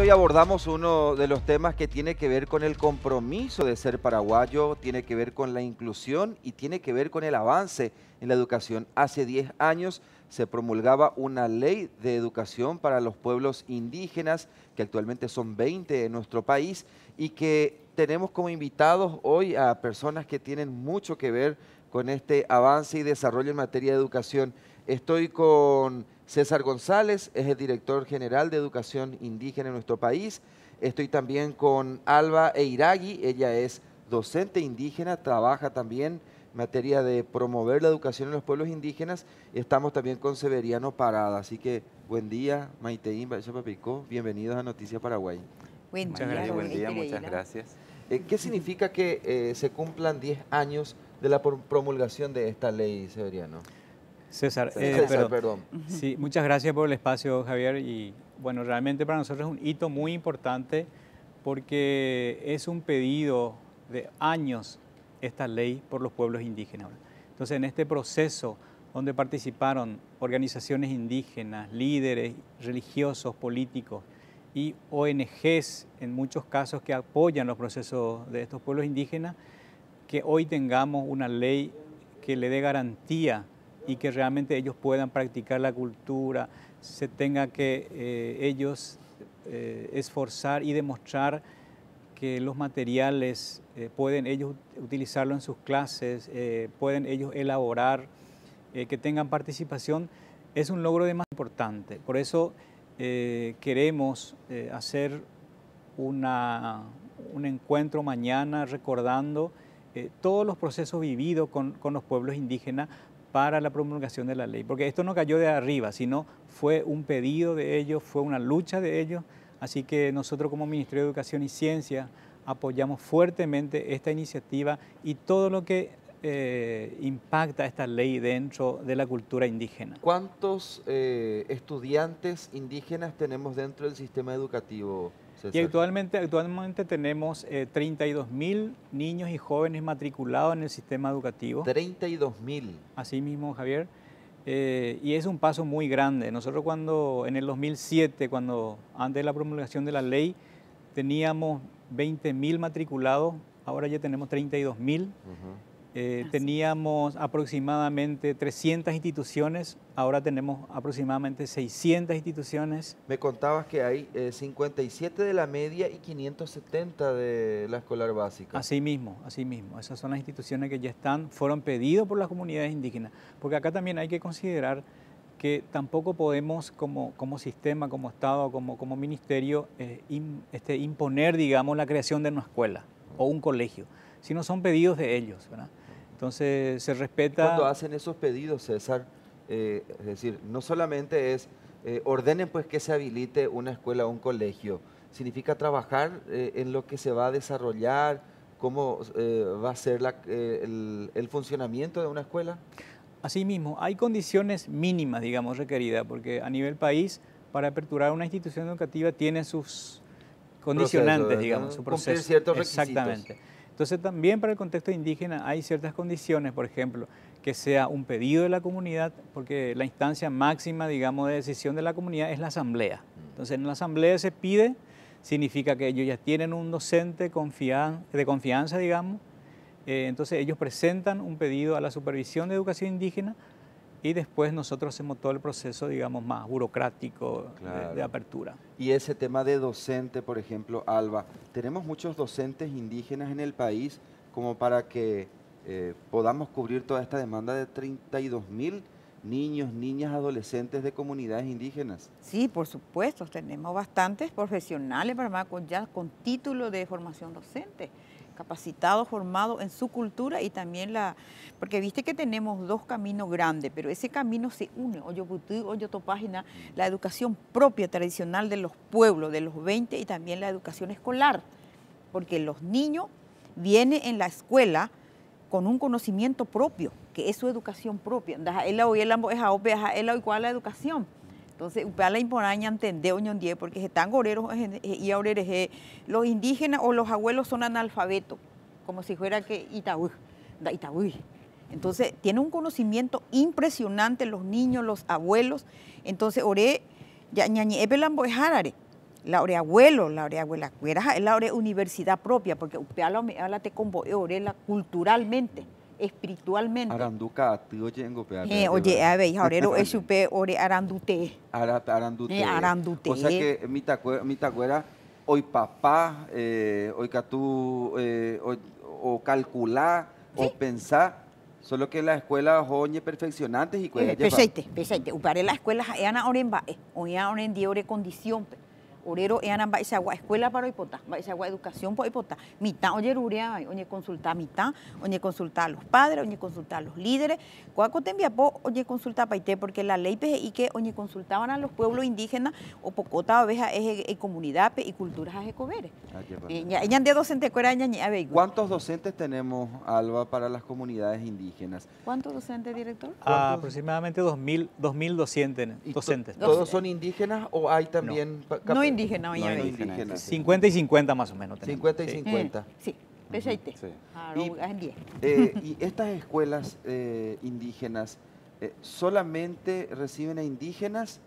hoy abordamos uno de los temas que tiene que ver con el compromiso de ser paraguayo, tiene que ver con la inclusión y tiene que ver con el avance en la educación. Hace 10 años se promulgaba una ley de educación para los pueblos indígenas, que actualmente son 20 en nuestro país, y que tenemos como invitados hoy a personas que tienen mucho que ver con este avance y desarrollo en materia de educación. Estoy con César González, es el director general de Educación Indígena en nuestro país. Estoy también con Alba Eiragui, ella es docente indígena, trabaja también en materia de promover la educación en los pueblos indígenas. Estamos también con Severiano Parada, así que buen día, Maiteín, bienvenidos a Noticias Paraguay. Buen muchas día, buen día, muchas gracias. Eh, ¿Qué significa que eh, se cumplan 10 años de la promulgación de esta ley, Severiano? Eh, César, perdón. Sí, muchas gracias por el espacio, Javier. Y bueno, realmente para nosotros es un hito muy importante porque es un pedido de años esta ley por los pueblos indígenas. Entonces, en este proceso donde participaron organizaciones indígenas, líderes religiosos, políticos y ONGs, en muchos casos que apoyan los procesos de estos pueblos indígenas, que hoy tengamos una ley que le dé garantía y que realmente ellos puedan practicar la cultura, se tenga que eh, ellos eh, esforzar y demostrar que los materiales eh, pueden ellos utilizarlo en sus clases, pueden ellos elaborar, que tengan participación, es un logro de más importante. Por eso queremos hacer un encuentro mañana recordando todos los procesos vividos con, con los pueblos indígenas para la promulgación de la ley, porque esto no cayó de arriba, sino fue un pedido de ellos, fue una lucha de ellos, así que nosotros como Ministerio de Educación y Ciencia apoyamos fuertemente esta iniciativa y todo lo que eh, impacta esta ley dentro de la cultura indígena. ¿Cuántos eh, estudiantes indígenas tenemos dentro del sistema educativo, y actualmente, actualmente tenemos eh, 32 mil niños y jóvenes matriculados en el sistema educativo. 32 mil. Así mismo, Javier. Eh, y es un paso muy grande. Nosotros cuando en el 2007, cuando antes de la promulgación de la ley, teníamos 20 mil matriculados, ahora ya tenemos 32 mil. Eh, teníamos aproximadamente 300 instituciones, ahora tenemos aproximadamente 600 instituciones. Me contabas que hay 57 eh, de la media y 570 de la escolar básica. Así mismo, así mismo. Esas son las instituciones que ya están, fueron pedidos por las comunidades indígenas. Porque acá también hay que considerar que tampoco podemos como, sistema, como Estado, como, como ministerio, eh, este, imponer, digamos, la creación de una escuela o un colegio, sino son pedidos de ellos, ¿verdad? Entonces se respeta... Cuando hacen esos pedidos, César, eh, es decir, no solamente es eh, ordenen pues que se habilite una escuela o un colegio, significa trabajar eh, en lo que se va a desarrollar, cómo va a ser el, funcionamiento de una escuela. Asimismo, hay condiciones mínimas, digamos, requeridas, porque a nivel país, para aperturar una institución educativa tiene sus condicionantes, digamos, su proceso. Exactamente. Entonces también para el contexto indígena hay ciertas condiciones, por ejemplo, que sea un pedido de la comunidad, porque la instancia máxima, digamos, de decisión de la comunidad es la asamblea. Mm. Entonces en la asamblea se pide, significa que ellos ya tienen un docente de confianza, digamos, eh, entonces ellos presentan un pedido a la supervisión de educación indígena y después nosotros hacemos todo el proceso, digamos, más burocrático de, apertura. Y ese tema de docente, por ejemplo, Alba, tenemos muchos docentes indígenas en el país como para que eh, podamos cubrir toda esta demanda de 32 mil niños, niñas, adolescentes de comunidades indígenas. Sí, por supuesto, tenemos bastantes profesionales, pero ya con título de formación docente capacitados, formados en su cultura y también la... Porque viste que tenemos dos caminos grandes, pero ese camino se une, tu página, la educación propia, tradicional de los pueblos, de los 20 y también la educación escolar, porque los niños vienen en la escuela con un conocimiento propio, que es su educación propia. Él es igual la educación. Entonces, la eh, eh, y porque están goreros y aurereje. Eh, los indígenas o los abuelos son analfabetos, como si fuera que Itaú, da Itaú. Entonces, tiene un conocimiento impresionante los niños, los abuelos. Entonces, ore, ya ñañe epelambo La ore abuelo, la ore abuela la ore universidad propia, porque upa habla te ore la culturalmente espiritualmente. Aranduca, tú yengo pe. Eh, oye, a ver, lo es supe ore arandute. arandute. Eh, arandute. O sea que eh, mi tacuera, hoy papá, eh, hoy que tú o calcular, o pensar Solo que la escuela joñe perfeccionantes y cuellas. Peseite, peseite. Upare la escuela, eana oren bae, oña oren diore condición escuela para agua educación para mita oye rurea, oye consulta mitad, oye consulta a los padres, oye consulta a los líderes, cuaco te enviapó, oye consulta paite, porque la ley PGI que oye consultaban a los pueblos indígenas, o pocota oveja es e, comunidad y culturas a jecobere. Ah, ella de docente cuera ¿Cuántos docentes tenemos, Alba, para las comunidades indígenas? ¿Cuántos docentes, director? Ah, aproximadamente 2.000 docentes. ¿Todos son indígenas o hay también... 50 y 50 más o menos. 50 y sí. 50. sí. Y, eh, y, estas escuelas eh, indígenas eh, solamente reciben a indígenas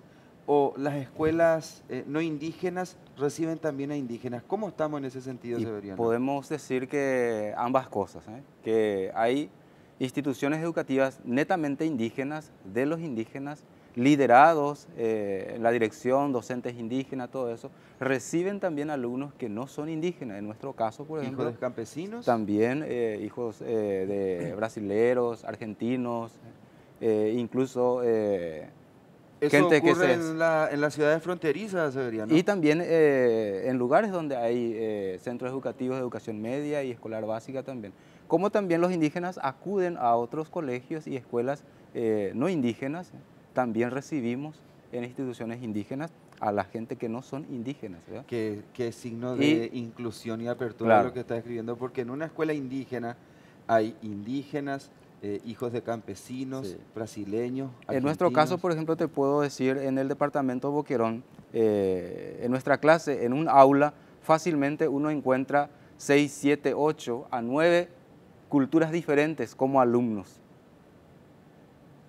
o las escuelas eh, no indígenas reciben también a indígenas. ¿Cómo estamos en ese sentido, Podemos decir que ambas cosas, que hay instituciones educativas netamente indígenas, de los indígenas, liderados, eh, la dirección, docentes indígenas, todo eso, reciben también alumnos que no son indígenas. En nuestro caso, por ejemplo. ¿Hijos campesinos? También eh, hijos eh, de brasileros, argentinos, eh, incluso gente que se... en, la, en las ciudades fronterizas, ¿no? Y también en lugares donde hay centros educativos de educación media y escolar básica también. Como también los indígenas acuden a otros colegios y escuelas no indígenas también recibimos en instituciones indígenas a la gente que no son indígenas. Que, es signo de inclusión y apertura lo que está escribiendo, porque en una escuela indígena hay indígenas, eh, hijos de campesinos, brasileños. En nuestro caso, por ejemplo, te puedo decir, en el departamento Boquerón, eh, en nuestra clase, en un aula, fácilmente uno encuentra 6, 7, 8 a 9 culturas diferentes como alumnos.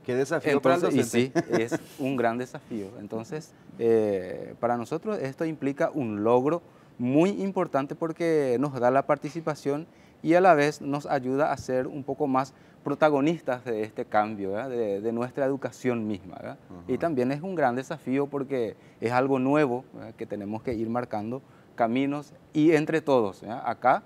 Qué desafío Entonces, Y sí, es un gran desafío. Entonces, eh, para nosotros esto implica un logro muy importante porque nos da la participación y a la vez nos ayuda a ser un poco más protagonistas de este cambio, de, nuestra educación misma. Y también es un gran desafío porque es algo nuevo que tenemos que ir marcando caminos y entre todos. Acá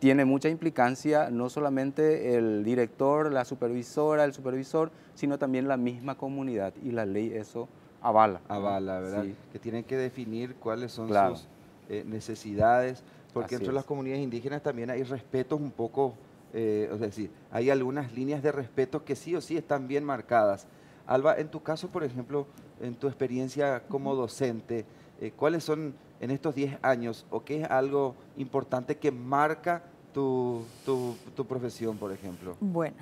tiene mucha implicancia no solamente el director, la supervisora, el supervisor, sino también la misma comunidad y la ley eso avala. Avala, ¿verdad? Que tienen que definir cuáles son sus eh, necesidades, porque entre las comunidades indígenas también hay respetos un poco, es eh, decir, hay algunas líneas de respeto que sí o sí están bien marcadas. Alba, en tu caso, por ejemplo, en tu experiencia como docente, eh, ¿cuáles son en estos 10 años o qué es algo importante que marca tu, tu, profesión, por ejemplo? Bueno,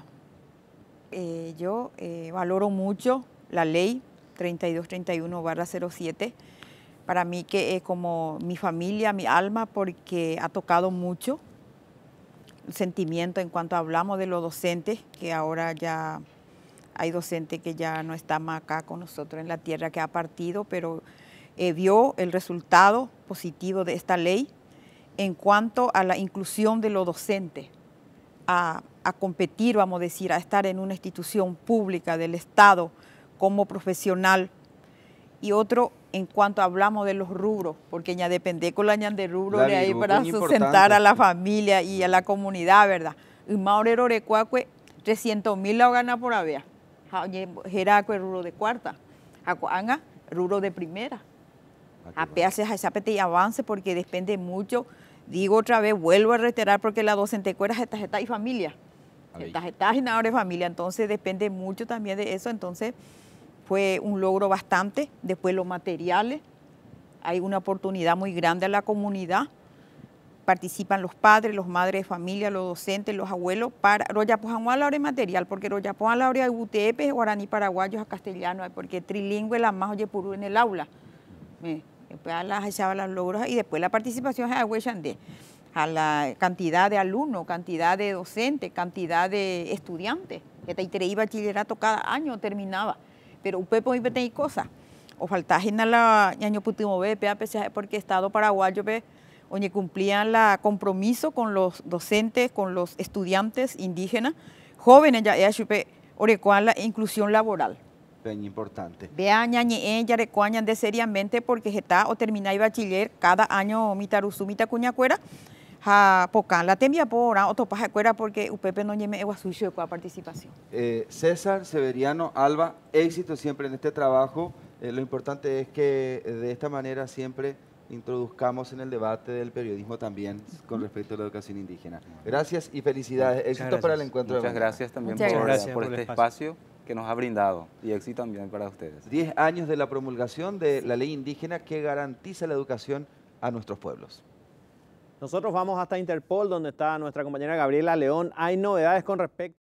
eh, yo eh, valoro mucho la ley 3231-07, para mí que es como mi familia, mi alma, porque ha tocado mucho el sentimiento en cuanto hablamos de los docentes, que ahora ya hay docentes que ya no están más acá con nosotros en la tierra, que ha partido, pero eh, vio el resultado positivo de esta ley en cuanto a la inclusión de los docentes a, competir, vamos a decir, a estar en una institución pública del Estado como profesional. Y otro, en cuanto hablamos de los rubros, porque ya depende con la ñan de rubro de ahí para sustentar a la familia y a la comunidad, ¿verdad? Y Maurero Orecuacue, 300 mil la gana por avea. Jeracue rubro de cuarta. Acuanga, rubro de primera. Ah, esa y avance porque depende mucho digo otra vez, vuelvo a reiterar porque la docente cuera es y familia. en y nada de familia, entonces depende mucho también de eso, entonces fue un logro bastante, después los materiales, hay una oportunidad muy grande a la comunidad, participan los padres, los madres de familia, los docentes, los abuelos, para Royapojanguá la hora material, porque Royapojanguá la hora de UTEP, guaraní paraguayos a castellano, porque trilingüe la más oye en el aula las logros y después la participación a a la cantidad de alumnos, cantidad de docentes, cantidad de estudiantes. Este iba iba bachillerato cada año terminaba, pero usted puede tener cosas. O faltaba en la año último porque Estado paraguayo oye, cumplían la compromiso con los docentes, con los estudiantes indígenas, jóvenes ya, ya, la inclusión laboral bien importante. Vean, ñañe, ya recuañan de seriamente porque está o termina y bachiller cada año mitaruzumita cuñacuera. Ja, poca la tembia por o topaja cuera porque Upepe no ñeme sucio de participación. Eh, César Severiano Alba, éxito siempre en este trabajo. Eh, lo importante es que de esta manera siempre introduzcamos en el debate del periodismo también con respecto a la educación indígena. Gracias y felicidades. Éxito para el encuentro. Muchas de gracias también Muchas por, gracias por, por, este espacio que nos ha brindado y éxito también para ustedes. Diez años de la promulgación de la ley indígena que garantiza la educación a nuestros pueblos. Nosotros vamos hasta Interpol, donde está nuestra compañera Gabriela León. Hay novedades con respecto...